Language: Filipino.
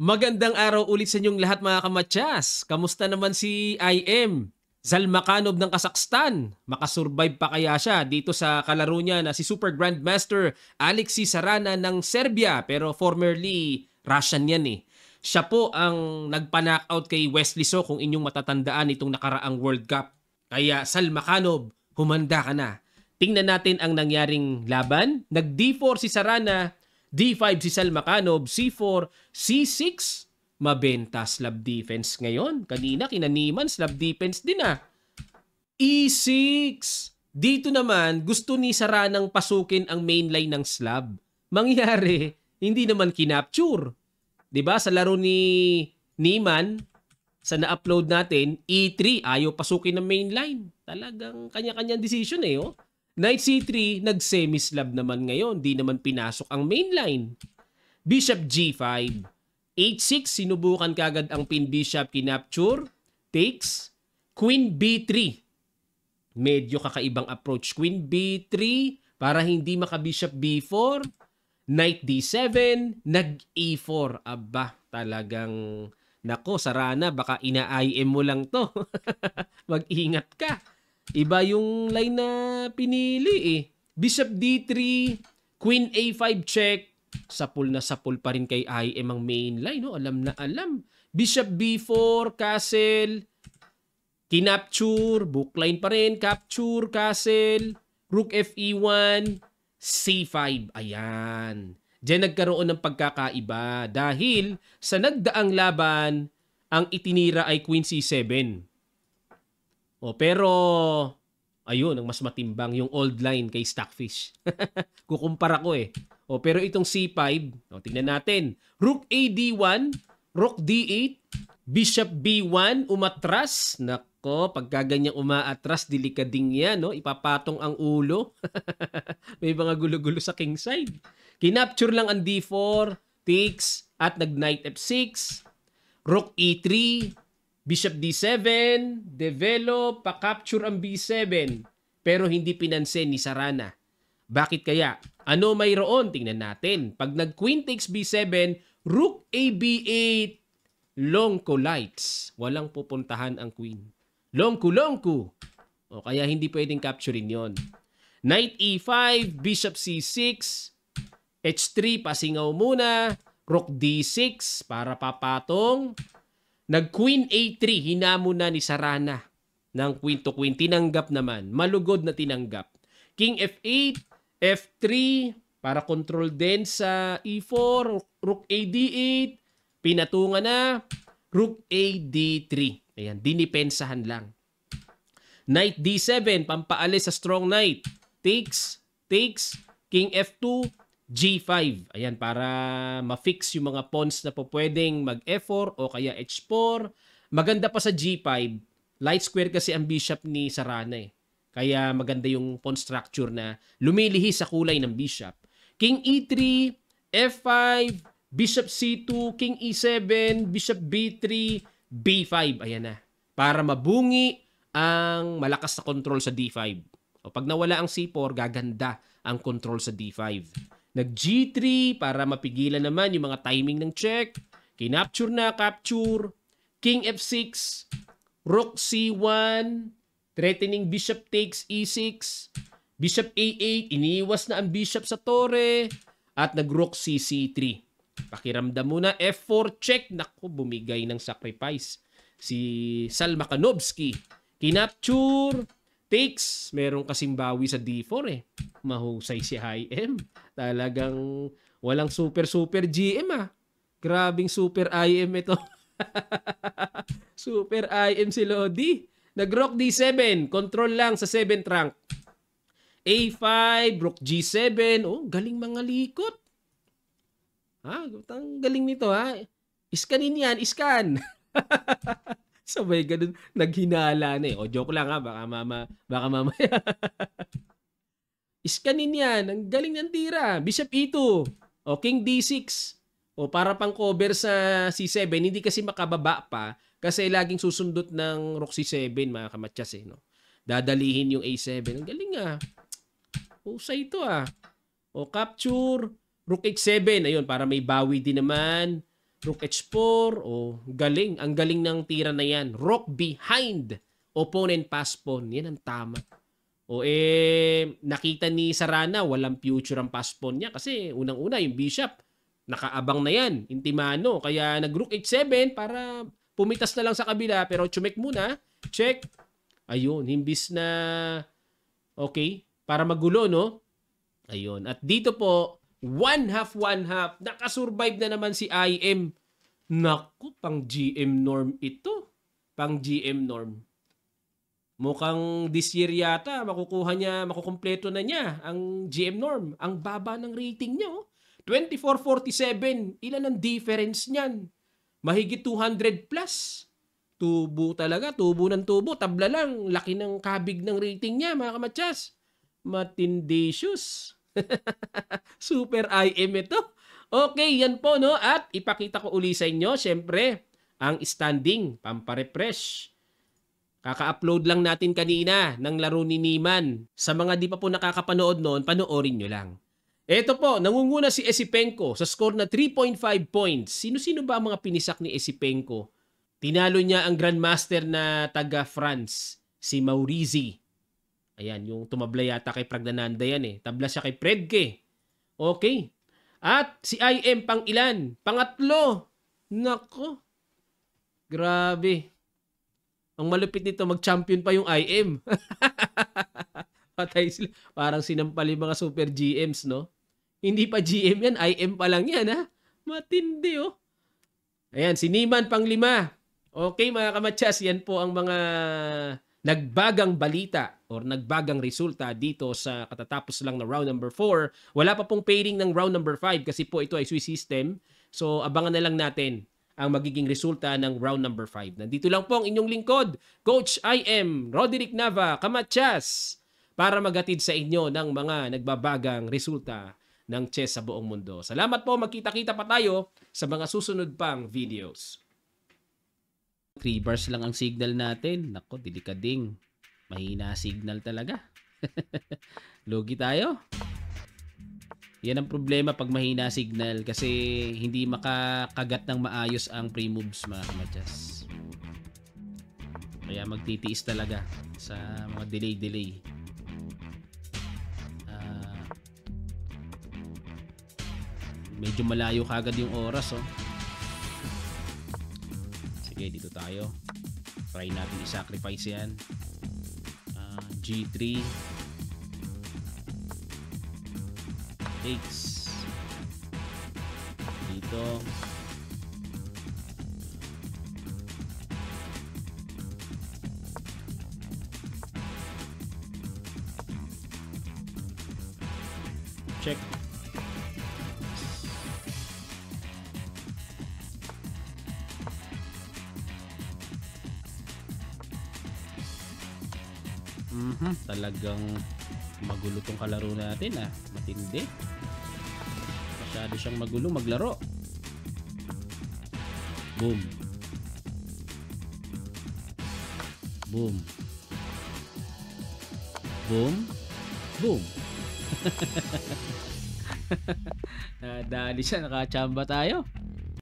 Magandang araw ulit sa inyong lahat mga kamatsas. Kamusta naman si IM? Zalmakanov ng Kazakhstan. Makasurvive pa kaya siya dito sa kalaro niya na si Super Grandmaster Alexei Sarana ng Serbia pero formerly Russian yan eh. Siya po ang nagpa-knockout kay Wesley So kung inyong matatandaan itong nakaraang World Cup. Kaya Salmakanov, humanda ka na. Tingnan natin ang nangyaring laban. Nag-D4 si Sarana D5 si Salmakanov, C4, C6, mabenta slab defense ngayon. Kanina kinaniman slab defense din ah. E6, dito naman gusto ni Saranang pasukin ang mainline ng slab. Mangyari, hindi naman kinapture. 'Di ba sa laro ni Niman sa na-upload natin, E3 ayaw pasukin ng mainline. Talagang kanya-kanyang decision eh, oh. Knight C3, nag-semi-slab naman ngayon. Di naman pinasok ang mainline. Bishop G5. H6, sinubukan kagad ang pin bishop kinapture. Takes. Queen B3. Medyo kakaibang approach. Queen B3 para hindi makabishop B4. Knight D7. Nag-E4. Aba, talagang... Nako, sarana. Baka ina-IM mo lang to. Mag-ingat ka. Iba yung line na pinili eh. Bishop D3, Queen A5 check. Sapul na sapul pa rin kay IM ang main line. No? Oh. Alam na alam. Bishop B4, castle. Kinapture, bookline pa rin. Capture, castle. Rook FE1, C5. Ayan. Diyan nagkaroon ng pagkakaiba dahil sa nagdaang laban, ang itinira ay Queen C7. O, oh, pero, ayun, ang mas matimbang, yung old line kay Stockfish. Kukumpara ko eh. O, oh, pero itong C5, o, tingnan natin. Rook ad 1 Rook D8, Bishop B1, umatras. Nako, pagkaganyang umaatras, delikading yan, no? Ipapatong ang ulo. May mga gulo-gulo sa kingside. Kinapture lang ang D4, takes, at nag-knight F6, Rook E3, Bishop D7, develop, pa-capture ang B7, pero hindi pinansin ni Sarana. Bakit kaya? Ano mayroon? Tingnan natin. Pag nag-queen takes B7, rook A B8, long lights. Walang pupuntahan ang queen. Long Longku, longku. O kaya hindi pwedeng capturein yon. Knight E5, Bishop C6, H3, pasingaw muna. Rook D6 para papatong. Nag queen a3, hinamo na ni Sarana ng queen to queen. Tinanggap naman. Malugod na tinanggap. King f8, f3, para control din sa e4, rook a d8, pinatunga na, rook a d3. Ayan, dinipensahan lang. Knight d7, pampaalis sa strong knight. Takes, takes, king f2, G5. Ayan, para ma-fix yung mga pawns na po pwedeng mag-E4 o kaya H4. Maganda pa sa G5, light square kasi ang bishop ni Sarana eh. Kaya maganda yung pawn structure na lumilihi sa kulay ng bishop. King E3, F5, Bishop C2, King E7, Bishop B3, B5. Ayan na. Para mabungi ang malakas na control sa D5. O pag nawala ang C4, gaganda ang control sa D5. Nag G3 para mapigilan naman yung mga timing ng check. Kinapture na, capture. King F6. Rook C1. Threatening bishop takes E6. Bishop A8. Iniiwas na ang bishop sa Torre. At nag-rook cc 3 Pakiramdam muna F4 check. Naku, bumigay ng sacrifice. Si Salma Kanobski. Kinapture takes. Meron kasing bawi sa D4 eh. Mahusay si IM. Talagang walang super-super GM ah. Grabing super IM ito. super IM si Lodi. Nag-rock D7. Control lang sa 7th rank. A5, rook G7. Oh, galing mga likot. Ha? Ah, ang galing nito ha. Ah. Iskanin yan, iskan. So may ganun, naghinala na eh. O joke lang ha, baka, mama, baka mamaya. Iskanin yan, ang galing ng tira. Bishop E2, o King D6. O para pang cover sa C7, hindi kasi makababa pa kasi laging susundot ng Rook C7 mga kamatsas eh. No? Dadalihin yung A7. Ang galing ah. Pusa ito ah. O capture, Rook H7. Ayun, para may bawi din naman. Rook H4 o galing. Ang galing ng tira na yan. Rook behind opponent pass pawn. Yan ang tama. O eh, nakita ni Sarana, walang future ang pass pawn niya kasi unang-una yung bishop, nakaabang na yan, intimano. Kaya nag-rook h7 para pumitas na lang sa kabila pero chumek muna, check. Ayun, himbis na okay, para magulo no. Ayun. At dito po, One half, one half. Nakasurvive na naman si IM. Naku, pang GM norm ito. Pang GM norm. Mukhang this year yata, makukuha niya, makukumpleto na niya ang GM norm. Ang baba ng rating niya, oh. 24.47, ilan ang difference niyan? Mahigit 200 plus. Tubo talaga, tubo ng tubo. Tabla lang, laki ng kabig ng rating niya, mga kamatsas. Matindisious. Super IM ito. Okay, yan po no. At ipakita ko uli sa inyo, syempre, ang standing, pamparefresh. Kaka-upload lang natin kanina ng laro ni Niman. Sa mga di pa po nakakapanood noon, panoorin nyo lang. Ito po, nangunguna si Esipenko sa score na 3.5 points. Sino-sino ba ang mga pinisak ni Esipenko? Tinalo niya ang Grandmaster na taga France, si Maurizi. Ayan, yung tumabla yata kay Pragnananda yan eh. Tabla siya kay Predke. Okay. At si IM pang ilan? Pangatlo. Nako. Grabe. Ang malupit nito, mag-champion pa yung IM. Patay sila. Parang sinampal yung mga super GMs, no? Hindi pa GM yan, IM pa lang yan, ha? Matindi, oh. Ayan, si Niman pang lima. Okay, mga kamatsas, yan po ang mga nagbagang balita or nagbagang resulta dito sa katatapos lang na round number 4. Wala pa pong pairing ng round number 5 kasi po ito ay Swiss system. So abangan na lang natin ang magiging resulta ng round number 5. Nandito lang po ang inyong lingkod, Coach IM Roderick Nava Kamachas para magatid sa inyo ng mga nagbabagang resulta ng chess sa buong mundo. Salamat po, magkita-kita pa tayo sa mga susunod pang videos. 3 bars lang ang signal natin. Nako, delikading. Mahina signal talaga. Lugi tayo. Yan ang problema pag mahina signal kasi hindi makakagat ng maayos ang pre-moves mga kamadyas. Kaya magtitiis talaga sa mga delay-delay. Ah, medyo malayo kagad yung oras oh okay dito tayo try natin i-sacrifice yan uh, ah, G3 takes dito check Mm-hmm. Talagang magulo tong kalaro natin ah. Matindi. Masyado siyang magulo maglaro. Boom. Boom. Boom. Boom. Nadali siya. Nakachamba tayo.